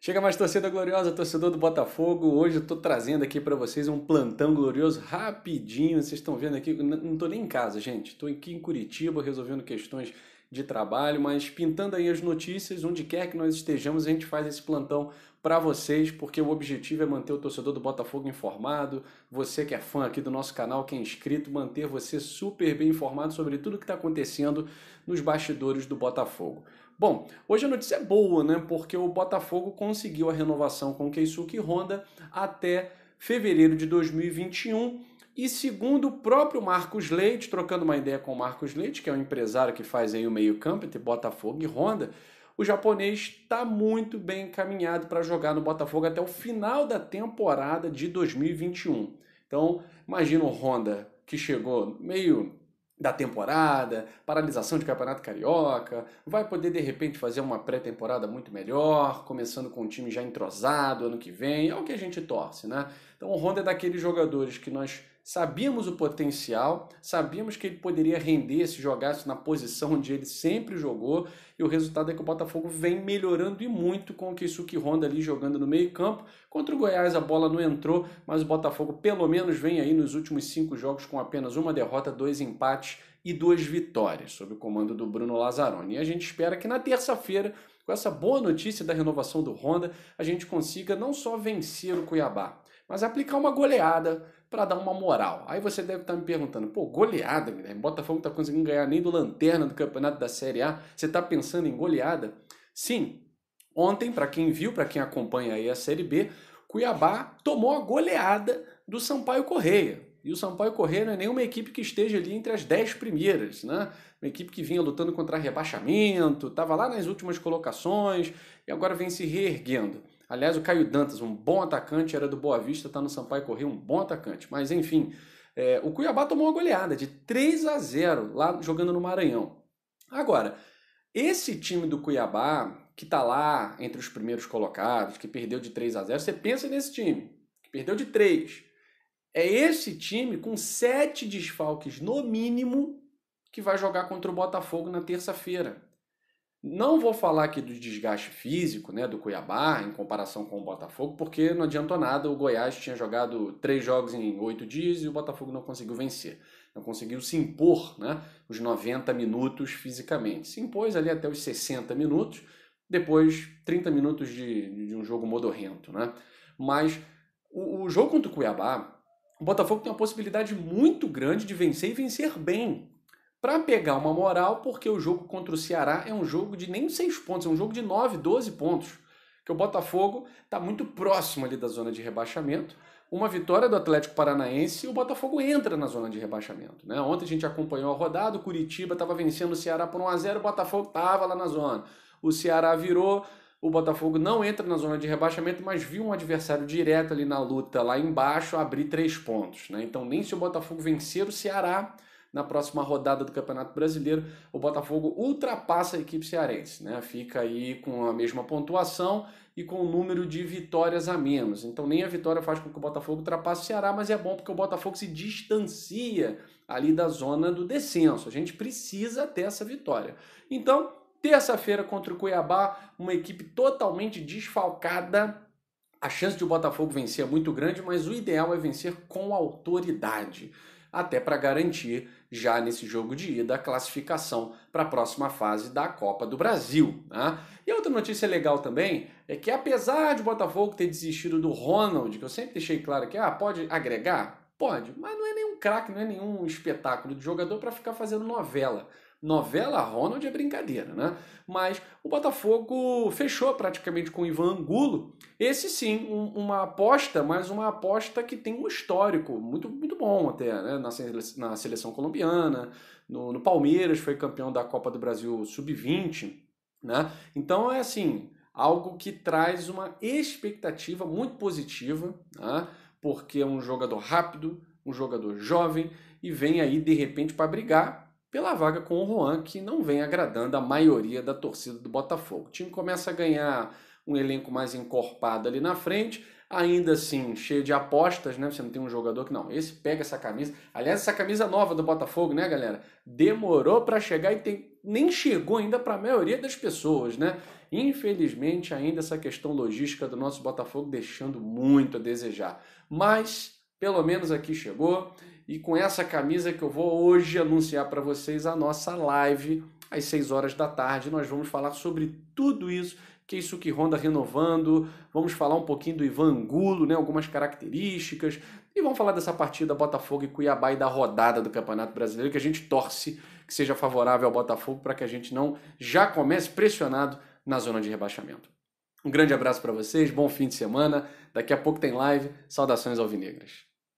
Chega mais torcida gloriosa, torcedor do Botafogo. Hoje eu tô trazendo aqui para vocês um plantão glorioso rapidinho. Vocês estão vendo aqui, não tô nem em casa, gente. Tô aqui em Curitiba resolvendo questões de trabalho, mas pintando aí as notícias, onde quer que nós estejamos, a gente faz esse plantão para vocês, porque o objetivo é manter o torcedor do Botafogo informado, você que é fã aqui do nosso canal, que é inscrito, manter você super bem informado sobre tudo que está acontecendo nos bastidores do Botafogo. Bom, hoje a notícia é boa, né? Porque o Botafogo conseguiu a renovação com Keisuke Honda até fevereiro de 2021 e segundo o próprio Marcos Leite, trocando uma ideia com o Marcos Leite, que é um empresário que faz aí o meio-campo entre Botafogo e Honda, o japonês está muito bem encaminhado para jogar no Botafogo até o final da temporada de 2021. Então, imagina o Honda que chegou meio da temporada, paralisação de campeonato carioca, vai poder de repente fazer uma pré-temporada muito melhor, começando com um time já entrosado ano que vem, é o que a gente torce, né? Então o Honda é daqueles jogadores que nós sabíamos o potencial, sabíamos que ele poderia render se jogasse na posição onde ele sempre jogou, e o resultado é que o Botafogo vem melhorando e muito com o Kisuki Honda ali jogando no meio-campo. Contra o Goiás a bola não entrou, mas o Botafogo pelo menos vem aí nos últimos cinco jogos com apenas uma derrota, dois empates e duas vitórias, sob o comando do Bruno Lazzaroni. E a gente espera que na terça-feira com essa boa notícia da renovação do Honda, a gente consiga não só vencer o Cuiabá, mas aplicar uma goleada para dar uma moral. Aí você deve estar tá me perguntando, pô, goleada, Guilherme, Botafogo está conseguindo ganhar nem do Lanterna do Campeonato da Série A, você está pensando em goleada? Sim, ontem, para quem viu, para quem acompanha aí a Série B, Cuiabá tomou a goleada do Sampaio Correia. E o Sampaio Correia não é nenhuma equipe que esteja ali entre as dez primeiras, né? Uma equipe que vinha lutando contra rebaixamento, estava lá nas últimas colocações e agora vem se reerguendo. Aliás, o Caio Dantas, um bom atacante, era do Boa Vista, tá no Sampaio Correr, um bom atacante. Mas enfim, é, o Cuiabá tomou uma goleada de 3 a 0 lá jogando no Maranhão. Agora, esse time do Cuiabá, que tá lá entre os primeiros colocados, que perdeu de 3 a 0 você pensa nesse time, que perdeu de 3. É esse time com sete desfalques no mínimo que vai jogar contra o Botafogo na terça-feira. Não vou falar aqui do desgaste físico né, do Cuiabá em comparação com o Botafogo, porque não adiantou nada. O Goiás tinha jogado três jogos em oito dias e o Botafogo não conseguiu vencer. Não conseguiu se impor né, os 90 minutos fisicamente. Se impôs ali até os 60 minutos, depois 30 minutos de, de um jogo modorrento. Né? Mas o, o jogo contra o Cuiabá, o Botafogo tem uma possibilidade muito grande de vencer e vencer bem para pegar uma moral, porque o jogo contra o Ceará é um jogo de nem 6 pontos, é um jogo de 9, 12 pontos. Que o Botafogo está muito próximo ali da zona de rebaixamento. Uma vitória do Atlético Paranaense e o Botafogo entra na zona de rebaixamento. Né? Ontem a gente acompanhou a rodada, o Curitiba estava vencendo o Ceará por 1x0, o Botafogo estava lá na zona. O Ceará virou, o Botafogo não entra na zona de rebaixamento, mas viu um adversário direto ali na luta lá embaixo abrir três pontos. Né? Então, nem se o Botafogo vencer o Ceará, na próxima rodada do Campeonato Brasileiro, o Botafogo ultrapassa a equipe cearense, né? Fica aí com a mesma pontuação e com o um número de vitórias a menos. Então nem a vitória faz com que o Botafogo ultrapasse o Ceará, mas é bom porque o Botafogo se distancia ali da zona do descenso. A gente precisa ter essa vitória. Então, terça-feira contra o Cuiabá, uma equipe totalmente desfalcada a chance de o Botafogo vencer é muito grande, mas o ideal é vencer com autoridade até para garantir, já nesse jogo de ida, a classificação para a próxima fase da Copa do Brasil. Né? E outra notícia legal também é que, apesar de o Botafogo ter desistido do Ronald, que eu sempre deixei claro que ah, pode agregar, pode, mas não é nenhum craque, não é nenhum espetáculo de jogador para ficar fazendo novela. Novela Ronald é brincadeira, né? Mas o Botafogo fechou praticamente com o Ivan Angulo. Esse sim, um, uma aposta, mas uma aposta que tem um histórico muito, muito bom até, né? Na, na seleção colombiana, no, no Palmeiras, foi campeão da Copa do Brasil Sub-20, né? Então é assim, algo que traz uma expectativa muito positiva, né? porque é um jogador rápido, um jogador jovem e vem aí de repente para brigar pela vaga com o Juan, que não vem agradando a maioria da torcida do Botafogo. O time começa a ganhar um elenco mais encorpado ali na frente, ainda assim cheio de apostas, né? Você não tem um jogador que não, esse pega essa camisa. Aliás, essa camisa nova do Botafogo, né, galera? Demorou para chegar e tem... nem chegou ainda para a maioria das pessoas, né? Infelizmente, ainda essa questão logística do nosso Botafogo deixando muito a desejar. Mas pelo menos aqui chegou. E com essa camisa que eu vou hoje anunciar para vocês a nossa live às 6 horas da tarde. Nós vamos falar sobre tudo isso, que é isso que Honda renovando, vamos falar um pouquinho do Ivan Angulo, né, algumas características, e vamos falar dessa partida Botafogo e Cuiabá e da rodada do Campeonato Brasileiro, que a gente torce que seja favorável ao Botafogo para que a gente não já comece pressionado na zona de rebaixamento. Um grande abraço para vocês, bom fim de semana. Daqui a pouco tem live. Saudações alvinegras.